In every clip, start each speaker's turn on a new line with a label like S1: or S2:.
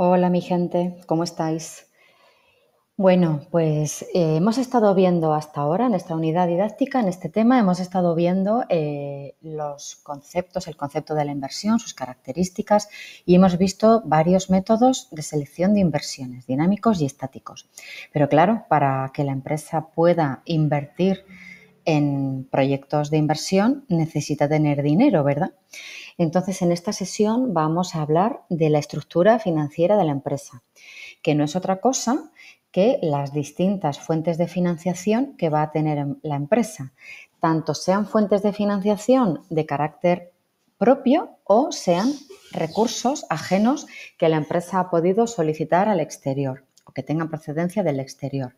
S1: Hola mi gente, ¿cómo estáis? Bueno, pues eh, hemos estado viendo hasta ahora en esta unidad didáctica, en este tema, hemos estado viendo eh, los conceptos, el concepto de la inversión, sus características y hemos visto varios métodos de selección de inversiones, dinámicos y estáticos. Pero claro, para que la empresa pueda invertir en proyectos de inversión necesita tener dinero, ¿verdad? Entonces, en esta sesión vamos a hablar de la estructura financiera de la empresa, que no es otra cosa que las distintas fuentes de financiación que va a tener la empresa, tanto sean fuentes de financiación de carácter propio o sean recursos ajenos que la empresa ha podido solicitar al exterior o que tengan procedencia del exterior.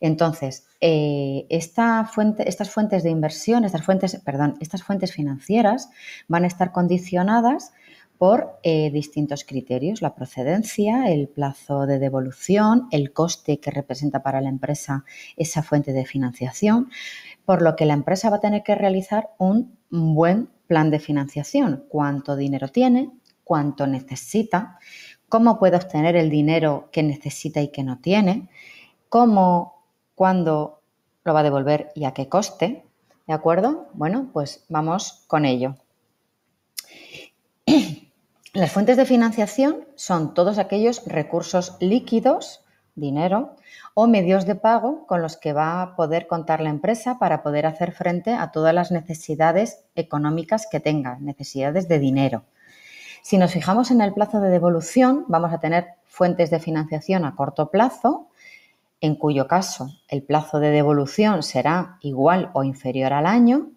S1: Entonces, eh, estas fuentes de inversión, estas fuentes, perdón, estas fuentes financieras van a estar condicionadas por eh, distintos criterios, la procedencia, el plazo de devolución, el coste que representa para la empresa esa fuente de financiación, por lo que la empresa va a tener que realizar un buen plan de financiación, cuánto dinero tiene, cuánto necesita, cómo puede obtener el dinero que necesita y que no tiene, cómo cuándo lo va a devolver y a qué coste. ¿De acuerdo? Bueno, pues vamos con ello. Las fuentes de financiación son todos aquellos recursos líquidos, dinero, o medios de pago con los que va a poder contar la empresa para poder hacer frente a todas las necesidades económicas que tenga, necesidades de dinero. Si nos fijamos en el plazo de devolución, vamos a tener fuentes de financiación a corto plazo, en cuyo caso el plazo de devolución será igual o inferior al año.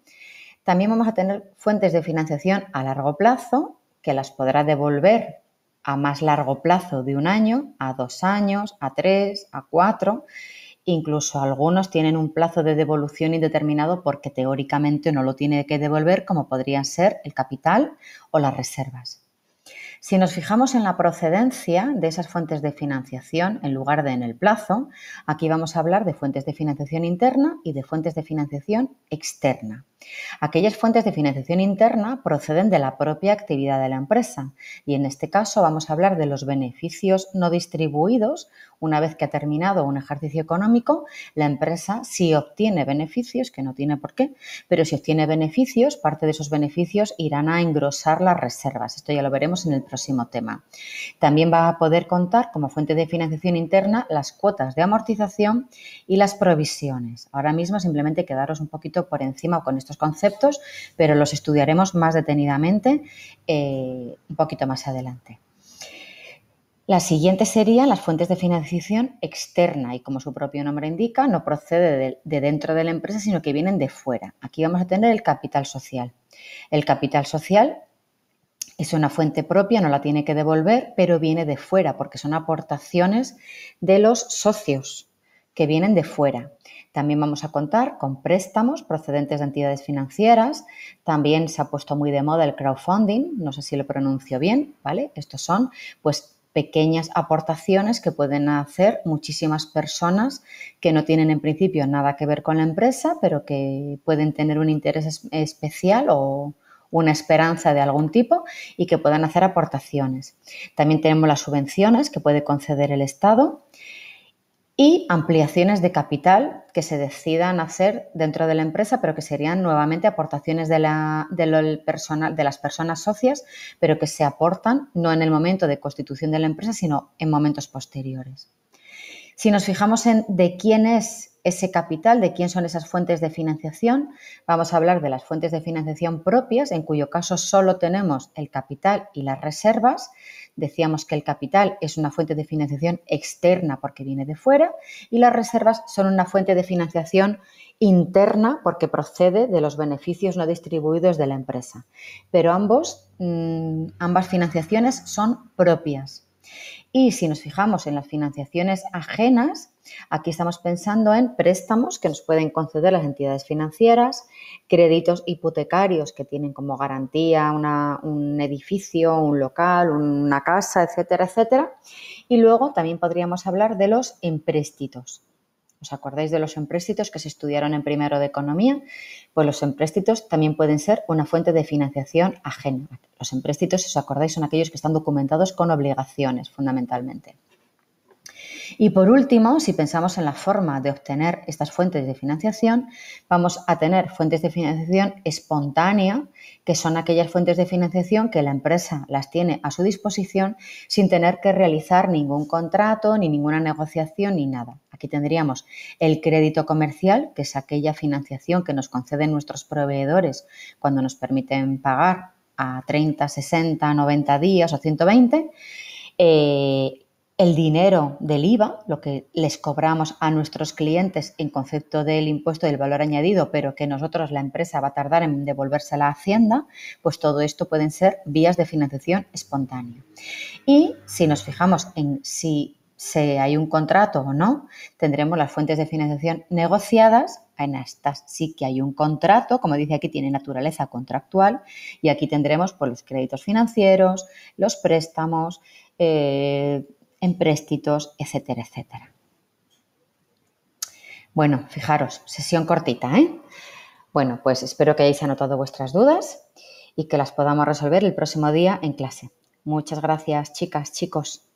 S1: También vamos a tener fuentes de financiación a largo plazo, que las podrá devolver a más largo plazo de un año, a dos años, a tres, a cuatro. Incluso algunos tienen un plazo de devolución indeterminado porque teóricamente no lo tiene que devolver, como podrían ser el capital o las reservas. Si nos fijamos en la procedencia de esas fuentes de financiación en lugar de en el plazo, aquí vamos a hablar de fuentes de financiación interna y de fuentes de financiación externa. Aquellas fuentes de financiación interna proceden de la propia actividad de la empresa y en este caso vamos a hablar de los beneficios no distribuidos una vez que ha terminado un ejercicio económico, la empresa, si obtiene beneficios, que no tiene por qué, pero si obtiene beneficios, parte de esos beneficios irán a engrosar las reservas. Esto ya lo veremos en el próximo tema. También va a poder contar como fuente de financiación interna las cuotas de amortización y las provisiones. Ahora mismo simplemente quedaros un poquito por encima con estos conceptos, pero los estudiaremos más detenidamente eh, un poquito más adelante. La siguiente sería las fuentes de financiación externa y como su propio nombre indica, no procede de, dentro de la empresa, sino que vienen de fuera. Aquí vamos a tener el capital social. El capital social es una fuente propia, no la tiene que devolver, pero viene de fuera porque son aportaciones de los socios que vienen de fuera. También vamos a contar con préstamos procedentes de entidades financieras. También se ha puesto muy de moda el crowdfunding, no sé si lo pronuncio bien, ¿vale? Estos son pues pequeñas aportaciones que pueden hacer muchísimas personas que no tienen en principio nada que ver con la empresa, pero que pueden tener un interés especial o una esperanza de algún tipo y que puedan hacer aportaciones. También tenemos las subvenciones que puede conceder el Estado y ampliaciones de capital que se decidan hacer dentro de la empresa, pero que serían nuevamente aportaciones de, la, personal, de las personas socias, pero que se aportan no en el momento de constitución de la empresa, sino en momentos posteriores. Si nos fijamos en de quién es ese capital, de quién son esas fuentes de financiación. Vamos a hablar de las fuentes de financiación propias, en cuyo caso solo tenemos el capital y las reservas. Decíamos que el capital es una fuente de financiación externa porque viene de fuera y las reservas son una fuente de financiación interna porque procede de los beneficios no distribuidos de la empresa. Pero ambos, mm, ambas financiaciones son propias. Y si nos fijamos en las financiaciones ajenas, Aquí estamos pensando en préstamos que nos pueden conceder las entidades financieras, créditos hipotecarios que tienen como garantía un edificio, un local, una casa, etcétera, etcétera. Y luego también podríamos hablar de los empréstitos. ¿Os acordáis de los empréstitos que se estudiaron en primero de economía? Pues los empréstitos también pueden ser una fuente de financiación ajena. Los empréstitos, si os acordáis, son aquellos que están documentados con obligaciones, fundamentalmente. Y por último, si pensamos en la forma de obtener estas fuentes de financiación, vamos a tener fuentes de financiación espontánea, que son aquellas fuentes de financiación que la empresa las tiene a su disposición sin tener que realizar ningún contrato, ni ninguna negociación, ni nada. Aquí tendríamos el crédito comercial, que es aquella financiación que nos conceden nuestros proveedores cuando nos permiten pagar a 30, 60, 90 días o 120. Eh, el dinero del IVA, lo que les cobramos a nuestros clientes en concepto del impuesto del valor añadido, pero que nosotros, la empresa, va a tardar en devolverse a la Hacienda, pues todo esto pueden ser vías de financiación espontánea. Y si nos fijamos en si hay un contrato o no, tendremos las fuentes de financiación negociadas. En estas sí que hay un contrato, como dice aquí, tiene naturaleza contractual y aquí tendremos por pues, los créditos financieros, los préstamos, eh, empréstitos, etcétera, etcétera. Bueno, fijaros, sesión cortita, ¿eh? Bueno, pues espero que hayáis anotado vuestras dudas y que las podamos resolver el próximo día en clase. Muchas gracias, chicas, chicos.